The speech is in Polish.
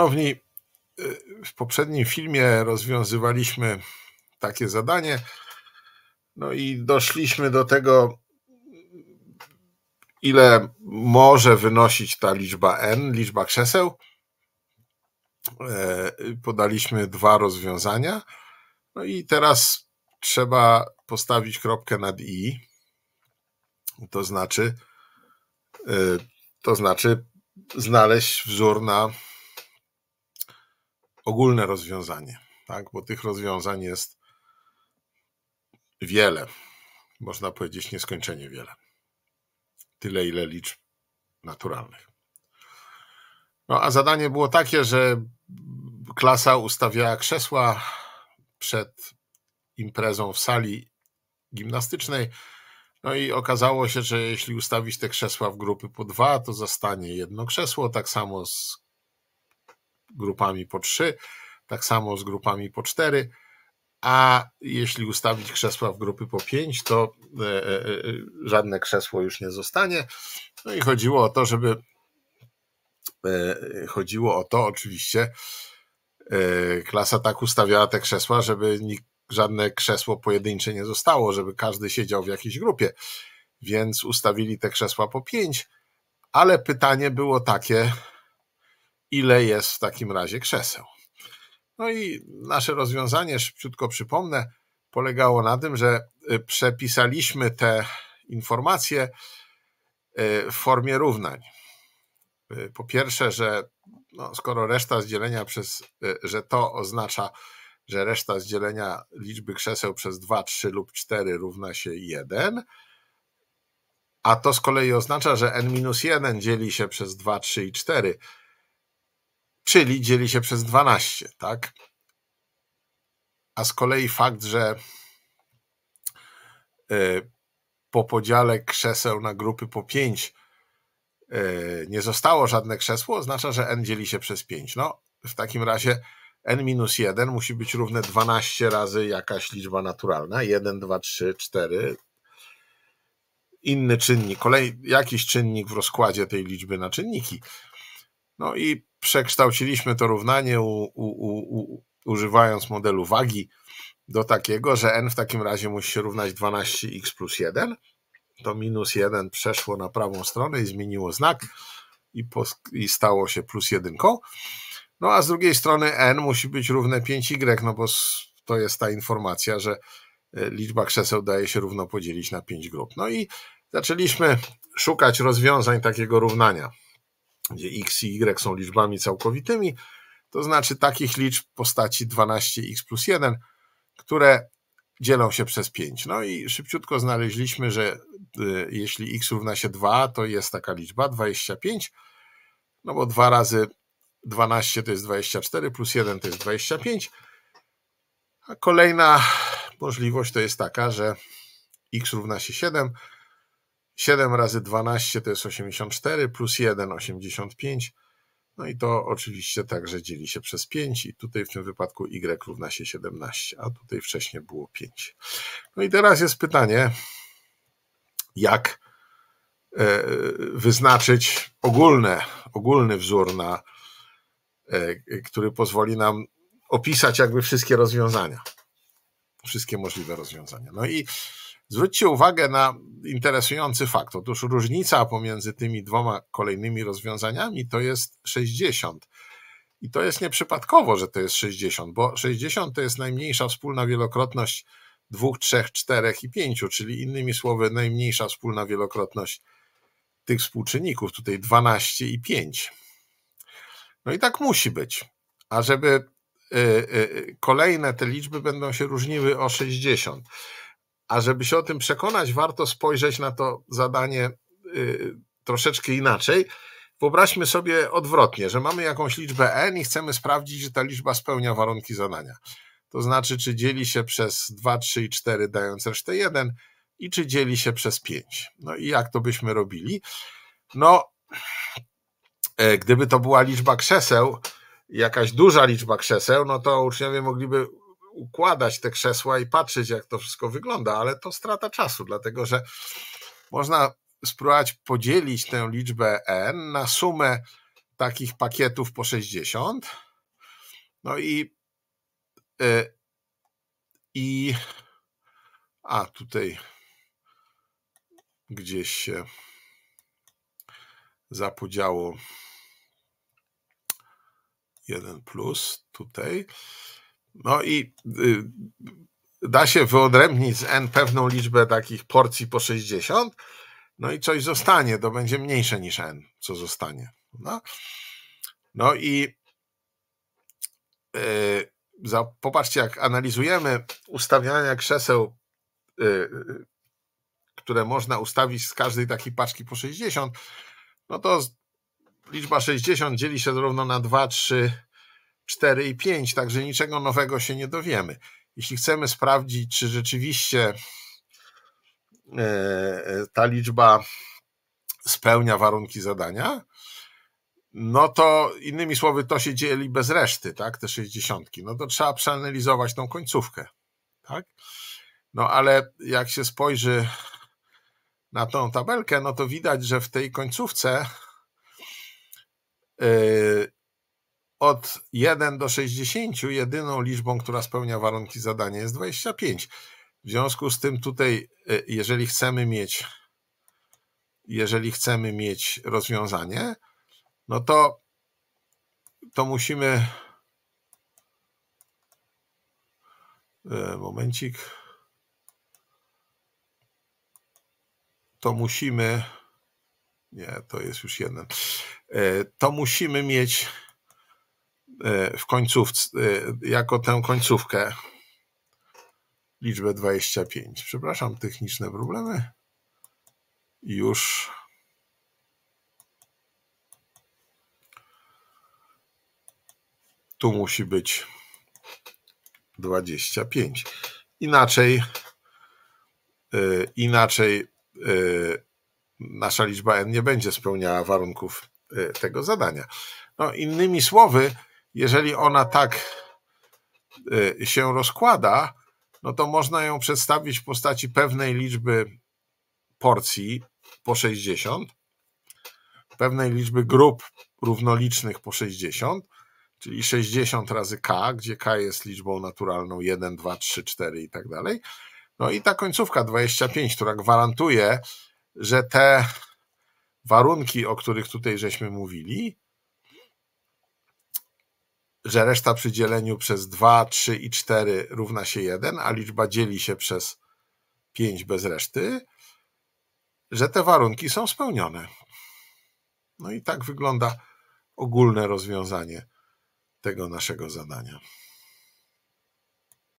Szanowni, y, w poprzednim filmie rozwiązywaliśmy takie zadanie, no i doszliśmy do tego, ile może wynosić ta liczba n, liczba krzeseł. E, podaliśmy dwa rozwiązania. No i teraz trzeba postawić kropkę nad i. To znaczy, y, to znaczy znaleźć wzór na ogólne rozwiązanie, tak? bo tych rozwiązań jest wiele, można powiedzieć nieskończenie wiele. Tyle, ile liczb naturalnych. No a zadanie było takie, że klasa ustawiała krzesła przed imprezą w sali gimnastycznej. No i okazało się, że jeśli ustawić te krzesła w grupy po dwa, to zostanie jedno krzesło. Tak samo z grupami po trzy, tak samo z grupami po cztery, a jeśli ustawić krzesła w grupy po pięć, to e, e, e, żadne krzesło już nie zostanie. No i chodziło o to, żeby chodziło o to oczywiście, klasa tak ustawiała te krzesła, żeby nikt, żadne krzesło pojedyncze nie zostało, żeby każdy siedział w jakiejś grupie. Więc ustawili te krzesła po pięć, ale pytanie było takie, ile jest w takim razie krzeseł. No i nasze rozwiązanie, szybciutko przypomnę, polegało na tym, że y, przepisaliśmy te informacje y, w formie równań. Y, po pierwsze, że no, skoro reszta dzielenia przez, że to oznacza, że reszta dzielenia liczby krzeseł przez 2, 3 lub 4 równa się 1, a to z kolei oznacza, że n minus 1 dzieli się przez 2, 3 i 4, czyli dzieli się przez 12, tak? A z kolei fakt, że e, po podziale krzeseł na grupy po 5 e, nie zostało żadne krzesło, oznacza, że n dzieli się przez 5. No, w takim razie n minus 1 musi być równe 12 razy jakaś liczba naturalna. 1, 2, 3, 4. Inny czynnik, kolej, jakiś czynnik w rozkładzie tej liczby na czynniki. No i przekształciliśmy to równanie u, u, u, używając modelu wagi do takiego, że n w takim razie musi się równać 12x plus 1. To minus 1 przeszło na prawą stronę i zmieniło znak i, po, i stało się plus 1. No a z drugiej strony n musi być równe 5y, no bo to jest ta informacja, że e, liczba krzeseł daje się równo podzielić na 5 grup. No i zaczęliśmy szukać rozwiązań takiego równania gdzie x i y są liczbami całkowitymi, to znaczy takich liczb postaci 12x plus 1, które dzielą się przez 5. No i szybciutko znaleźliśmy, że y, jeśli x równa się 2, to jest taka liczba 25, no bo 2 razy 12 to jest 24, plus 1 to jest 25. A kolejna możliwość to jest taka, że x równa się 7, 7 razy 12 to jest 84, plus 1 85. No i to oczywiście także dzieli się przez 5 i tutaj w tym wypadku y równa się 17, a tutaj wcześniej było 5. No i teraz jest pytanie, jak e, wyznaczyć ogólne, ogólny wzór, na, e, który pozwoli nam opisać jakby wszystkie rozwiązania, wszystkie możliwe rozwiązania. No i Zwróćcie uwagę na interesujący fakt. Otóż różnica pomiędzy tymi dwoma kolejnymi rozwiązaniami to jest 60. I to jest nieprzypadkowo, że to jest 60, bo 60 to jest najmniejsza wspólna wielokrotność 2, 3, 4 i 5, czyli innymi słowy najmniejsza wspólna wielokrotność tych współczynników, tutaj 12 i 5. No i tak musi być. A żeby y, y, y kolejne te liczby będą się różniły o 60. A żeby się o tym przekonać, warto spojrzeć na to zadanie y, troszeczkę inaczej. Wyobraźmy sobie odwrotnie, że mamy jakąś liczbę n i chcemy sprawdzić, czy ta liczba spełnia warunki zadania. To znaczy, czy dzieli się przez 2, 3 i 4, dając resztę 1, i czy dzieli się przez 5. No i jak to byśmy robili? No, e, gdyby to była liczba krzeseł, jakaś duża liczba krzeseł, no to uczniowie mogliby układać te krzesła i patrzeć, jak to wszystko wygląda, ale to strata czasu, dlatego że można spróbować podzielić tę liczbę n na sumę takich pakietów po 60. No i y, i a tutaj gdzieś się zapodziało jeden plus tutaj. No i y, da się wyodrębnić z n pewną liczbę takich porcji po 60, no i coś zostanie, to będzie mniejsze niż n, co zostanie. No, no i y, za, popatrzcie, jak analizujemy ustawiania krzeseł, y, które można ustawić z każdej takiej paczki po 60, no to liczba 60 dzieli się równo na 2, 3, 4 i 5, także niczego nowego się nie dowiemy. Jeśli chcemy sprawdzić, czy rzeczywiście e, ta liczba spełnia warunki zadania, no to innymi słowy, to się dzieli bez reszty, tak, te sześćdziesiątki. No to trzeba przeanalizować tą końcówkę, tak? No ale jak się spojrzy na tą tabelkę, no to widać, że w tej końcówce e, od 1 do 60 jedyną liczbą, która spełnia warunki zadania jest 25. W związku z tym tutaj, e, jeżeli chcemy mieć, jeżeli chcemy mieć rozwiązanie, no to, to musimy. E, momencik. To musimy. Nie, to jest już jeden. E, to musimy mieć E, w końcówce, jako tę końcówkę liczbę 25. Przepraszam, techniczne problemy. Już tu musi być 25. Inaczej, yy, inaczej yy, nasza liczba n nie będzie spełniała warunków yy, tego zadania. No, innymi słowy, jeżeli ona tak y, się rozkłada, no to można ją przedstawić w postaci pewnej liczby porcji po 60, pewnej liczby grup równolicznych po 60, czyli 60 razy k, gdzie k jest liczbą naturalną 1, 2, 3, 4 i tak dalej. No i ta końcówka 25, która gwarantuje, że te warunki, o których tutaj żeśmy mówili, że reszta przy dzieleniu przez 2, 3 i 4 równa się 1, a liczba dzieli się przez 5 bez reszty, że te warunki są spełnione. No i tak wygląda ogólne rozwiązanie tego naszego zadania.